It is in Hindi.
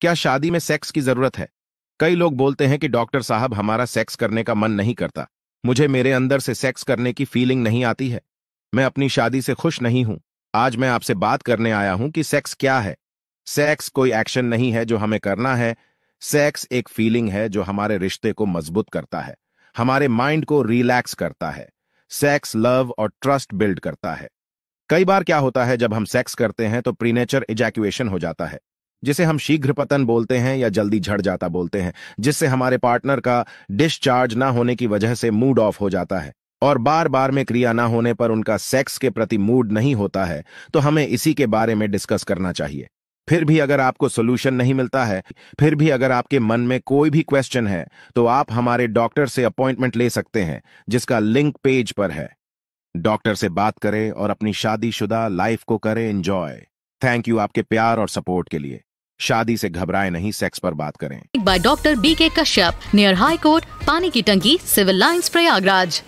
क्या शादी में सेक्स की जरूरत है कई लोग बोलते हैं कि डॉक्टर साहब हमारा सेक्स करने का मन नहीं करता मुझे मेरे अंदर से सेक्स करने की फीलिंग नहीं आती है मैं अपनी शादी से खुश नहीं हूं आज मैं आपसे बात करने आया हूं कि सेक्स क्या है सेक्स कोई एक्शन नहीं है जो हमें करना है सेक्स एक फीलिंग है जो हमारे रिश्ते को मजबूत करता है हमारे माइंड को रिलैक्स करता है सेक्स लव और ट्रस्ट बिल्ड करता है कई बार क्या होता है जब हम सेक्स करते हैं तो प्रीनेचर इजैक्यूएशन हो जाता है जिसे हम शीघ्र पतन बोलते हैं या जल्दी झड़ जाता बोलते हैं जिससे हमारे पार्टनर का डिस्चार्ज ना होने की वजह से मूड ऑफ हो जाता है और बार बार में क्रिया ना होने पर उनका सेक्स के प्रति मूड नहीं होता है तो हमें इसी के बारे में डिस्कस करना चाहिए फिर भी अगर आपको सोल्यूशन नहीं मिलता है फिर भी अगर आपके मन में कोई भी क्वेश्चन है तो आप हमारे डॉक्टर से अपॉइंटमेंट ले सकते हैं जिसका लिंक पेज पर है डॉक्टर से बात करें और अपनी शादीशुदा लाइफ को करें एंजॉय थैंक यू आपके प्यार और सपोर्ट के लिए शादी से घबराए नहीं सेक्स पर बात करें बाय डॉक्टर बी के कश्यप नियर हाई कोर्ट पानी की टंकी सिविल लाइंस प्रयागराज